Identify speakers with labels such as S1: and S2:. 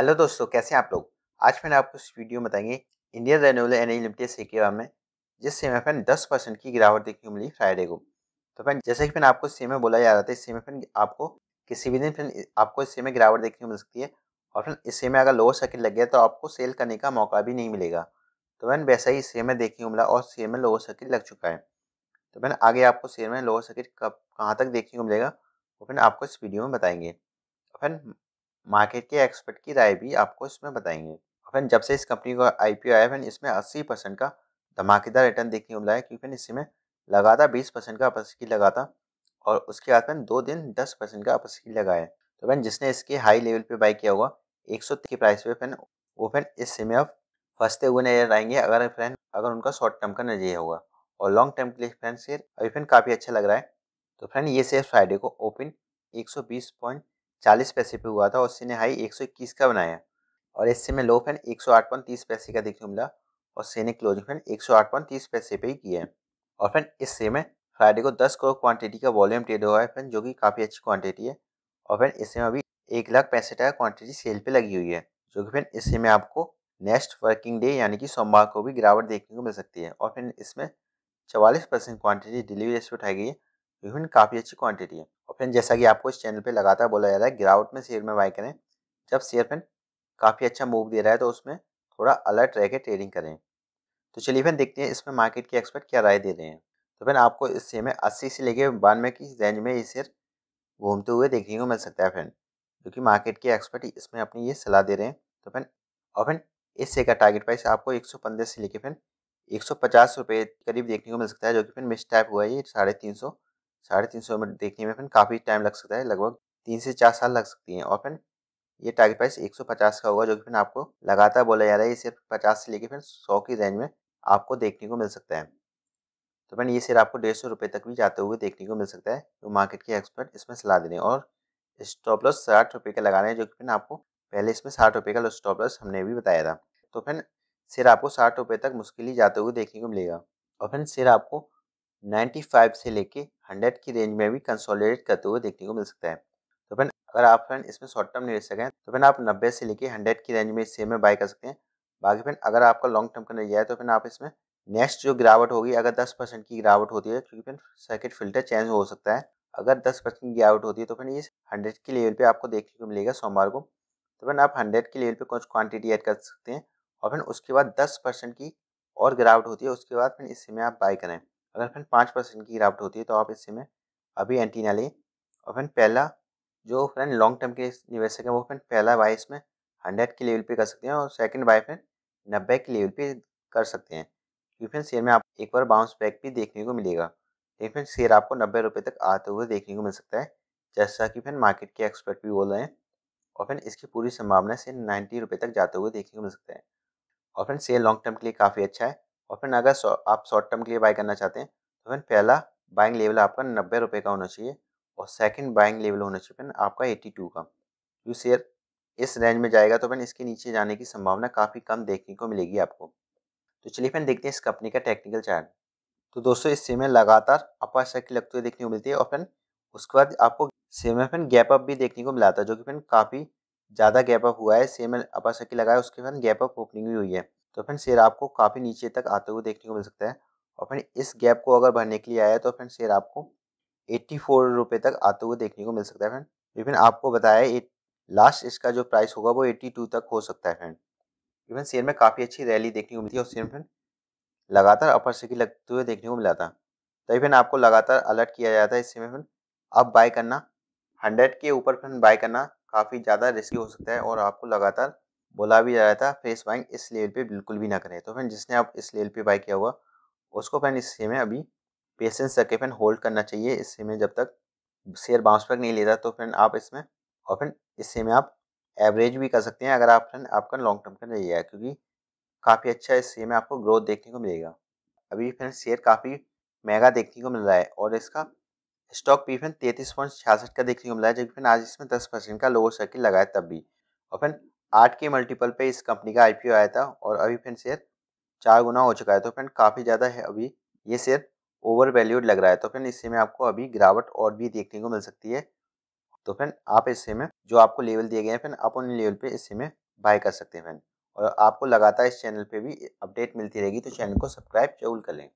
S1: hello दोस्तों कैसे हैं आप लोग आज मैंने आपको इस वीडियो में बताएंगे इंडियन रेन्यूबल एनर्जी लिमिटेड से के बारे में जिससे एफ एन दस परसेंट की गिरावट देखने को मिली फ्राइडे को तो फैन जैसे कि मैंने आपको इस में बोला जा रहा था इस में फैन आपको किसी भी दिन फिर आपको इस में गिरावट देखने को मिल सकती है और फिर इस में अगर लोअर सर्किट लग गया तो आपको सेल करने का मौका भी नहीं मिलेगा तो मैंने वैसा ही इस में देखने को मिला और सेल में लोअर सर्किट लग चुका है तो मैंने आगे आपको सेल में लोअर सर्किट कब कहाँ तक देखने को मिलेगा वो फिर आपको इस वीडियो में बताएंगे तो फिर मार्केट के एक्सपर्ट की राय भी आपको इसमें बताएंगे फ्रेंड जब से इस कंपनी का आई पी आया फ्रेंड इसमें अस्सी परसेंट का धमाकेदार रिटर्न देखने को मिला है क्योंकि इसी में लगातार बीस परसेंट का अपस्की लगा था और उसके बाद फ्रेंड दो दिन दस परसेंट का अपस्की लगा है तो फ्रेंड जिसने इसके हाई लेवल पे बाई किया होगा एक सौ की प्राइस पे फ्रेंड वो फ्रेंड इस समय अब फंसते हुए नजर आएंगे अगर फ्रेंड अगर उनका शॉर्ट टर्म का नजरिया होगा और लॉन्ग टर्म के लिए फ्रेंड शेयर अभी फ्रेंड काफ़ी अच्छा लग रहा है तो फ्रेंड ये शेयर फ्राइडे को ओपन एक सौ बीस पॉइंट चालीस पैसे पे हुआ था और ने हाई एक सौ इक्कीस का बनाया और इससे में लो फैन एक सौ आठ पॉइंट तीस पैसे का देखने को मिला और से क्लोजिंग फैन एक सौ आठ पॉइंट तीस पैसे पे ही किया है और फैन इससे में फ्राइडे को दस करोड़ क्वांटिटी का वॉल्यूम ट्रेड हुआ है फैन जो कि काफ़ी अच्छी क्वांटिटी है और फैन इससे में अभी एक लाख पैंसठ हज़ार क्वान्टिटी सेल पर लगी हुई है जो कि फैन इससे में आपको नेक्स्ट वर्किंग डे यानी कि सोमवार को भी गिरावट देखने को मिल सकती है और फिर इसमें चवालीस परसेंट क्वान्टिटी डिलीवरी रेट पर उठाई गई है फिर काफ़ी अच्छी क्वान्टिटी है फ्रेंड जैसा कि आपको इस चैनल पे लगातार बोला जा रहा है गिरावट में शेयर में बाई करें जब शेयर फ्रेंड काफ़ी अच्छा मूव दे रहा है तो उसमें थोड़ा अलर्ट रह के ट्रेडिंग करें तो चलिए फ्रेंड देखते हैं इसमें मार्केट के एक्सपर्ट क्या राय दे रहे हैं तो फ्रेंड आपको इस शेयर में अस्सी से लेके बानवे की रेंज में ये शेयर घूमते हुए देखने को मिल सकता है फ्रेंड क्योंकि मार्केट के एक्सपर्ट इसमें अपनी ये सलाह दे रहे हैं तो फ्रेंड और फ्रेंड इस शेयर का टारगेट प्राइस आपको एक सौ पंद्रह से लेकर फ्रेंड एक सौ पचास रुपये करीब देखने को मिल सकता है जो कि फिर मिस टाइप हुआ है ये साढ़े तीन सौ साढ़े तीन सौ में देखने में फ्रेंड काफ़ी टाइम लग सकता है लगभग तीन से चार साल लग सकती हैं और फ्रेंड ये टारगेट प्राइस एक सौ पचास का होगा जो कि फ्रेंड आपको लगातार बोला जा रहा है ये सिर्फ पचास से लेकर फिर सौ की रेंज में आपको देखने को मिल सकता है तो फ्रेंड ये सिर आपको डेढ़ सौ रुपये तक भी जाते हुए देखने को मिल सकता है तो मार्केट के एक्सपर्ट इसमें सलाह दे रहे हैं और स्टॉप लॉस साठ रुपये का लगा रहे हैं जो कि फिर आपको पहले इसमें साठ रुपये का स्टॉप लॉस हमने भी बताया था तो फिर सिर आपको साठ रुपये तक मुश्किल ही जाते हुए देखने को मिलेगा और फिर सिर आपको नाइन्टी फाइव से लेके हंड्रेड की रेंज में भी कंसोलिडेट करते हुए देखने को मिल सकता है तो फिर अगर आप फ्रेंड इसमें शॉर्ट टर्म निवेश सकें तो फिर आप नब्बे से लेकर हंड्रेड की रेंज में इससे में बाय कर सकते हैं बाकी फ्रेंड अगर आपका लॉन्ग टर्म का नजरिया है तो फिर आप इसमें नेक्स्ट जो गिरावट होगी अगर दस परसेंट की गिरावट होती है क्योंकि फिर सर्किट फिल्टर चेंज हो सकता है अगर दस परसेंट की गिरावट होती है तो फिर ये हंड्रेड के लेवल पे आपको देखने को मिलेगा सोमवार को तो फिर आप हंड्रेड के लेवल पे कुछ क्वांटिटी ऐड कर सकते हैं और फिर उसके बाद दस परसेंट की और गिरावट होती है उसके बाद फिर इस समय आप बाई करें अगर फ्रेंड पाँच परसेंट की गिरावट होती है तो आप इस समय अभी एंटी ना लें और फ्रेंड पहला जो फ्रेंड लॉन्ग टर्म के निवेशक है वो फ्रेंड पहला बाय इसमें हंड्रेड के लेवल पे कर सकते हैं और सेकंड बाय फ्रेंड नब्बे के लेवल पे कर सकते हैं क्योंकि फ्रेंड शेयर में आप एक बार बाउंस बैक भी देखने को मिलेगा लेकिन फ्रेंड शेयर आपको नब्बे रुपये तक आते हुए देखने को मिल सकता है जैसा कि फ्रेंड मार्केट के एक्सपर्ट भी बोल रहे हैं और फ्रेंड इसकी पूरी संभावना से नाइन्टी रुपये तक जाते हुए देखने को मिल सकता है और फ्रेंड शेयर लॉन्ग टर्म के लिए काफ़ी अच्छा है और फिर अगर आप शॉर्ट टर्म के लिए बाई करना चाहते हैं तो फिर पहला बाइंग लेवल आपका नब्बे रुपये का होना चाहिए और सेकंड बाइंग लेवल होना चाहिए फिर आपका एट्टी टू का जो शेयर इस रेंज में जाएगा तो फिर इसके नीचे जाने की संभावना काफ़ी कम देखने को मिलेगी आपको तो चलिए फिर देखते हैं इस कंपनी का टेक्निकल चार्ट तो दोस्तों इस में लगातार अपर साइकिल लगते हुए देखने को मिलती है और फिर उसके बाद आपको सेम में फिर गैप अप भी देखने को मिला था जो कि फिर काफ़ी ज़्यादा गैप अप हुआ है सेम अपर साइकिल लगा उसके बाद गैप अप ओपनिंग भी हुई है तो फ्रेंड शेयर आपको काफ़ी नीचे तक आते हुए देखने को मिल सकता है और फ्रेंड इस गैप को अगर भरने के लिए आया तो फ्रेंड शेयर आपको एट्टी फोर तक आते हुए देखने को मिल सकता है फ्रेंड इवन आपको बताया एट लास्ट इसका जो प्राइस होगा वो एट्टी टू तक हो सकता है फ्रेंड इवन शेयर में काफ़ी अच्छी रैली देखने को मिलती है और शेयर फ्रेंड लगातार अपर से लगते हुए देखने को मिला था तभी तो फ्रेंड आपको लगातार अलर्ट किया जाता है इस समय फ्रेंड अब बाय करना हंड्रेड के ऊपर फ्रेंड बाय करना काफ़ी ज़्यादा रिस्की हो सकता है और आपको लगातार बोला भी जा रहा था फेस बाइंग इस लेवल पे बिल्कुल भी ना करें तो फ्रेंड जिसने आप इस लेवल पे बाई किया हुआ उसको फ्रेंड इस में अभी पेशेंस रखे के फ्रेंड होल्ड करना चाहिए इस में जब तक शेयर बाउंस पैक नहीं लेता तो फ्रेंड आप इसमें और फ्रेंड इस में आप एवरेज भी कर सकते हैं अगर आप फ्रेंड आपका लॉन्ग टर्म का नहीं है क्योंकि काफ़ी अच्छा इस में आपको ग्रोथ देखने को मिलेगा अभी फ्रेंड शेयर काफ़ी महंगा देखने को मिल रहा है और इसका स्टॉक पी फ्रेंड तैंतीस पॉइंट छियासठ का देखने को मिला है जबकि फ्रेंड आज इसमें दस परसेंट का लोअर सर्किल लगा है तब भी और फ्रेंड आठ के मल्टीपल पे इस कंपनी का आईपीओ आया था और अभी फ्रेंड शेयर चार गुना हो चुका है तो फ्रेंड काफ़ी ज़्यादा है अभी ये शेयर ओवर वैल्यूड लग रहा है तो फ्रेंड इससे में आपको अभी गिरावट और भी देखने को मिल सकती है तो फ्रेंड आप इससे में जो आपको लेवल दिए गए हैं फ्रेंड आप उन लेवल पर इससे में बाय कर सकते हैं फ्रेंड और आपको लगातार इस चैनल पर भी अपडेट मिलती रहेगी तो चैनल को सब्सक्राइब जरूर कर लें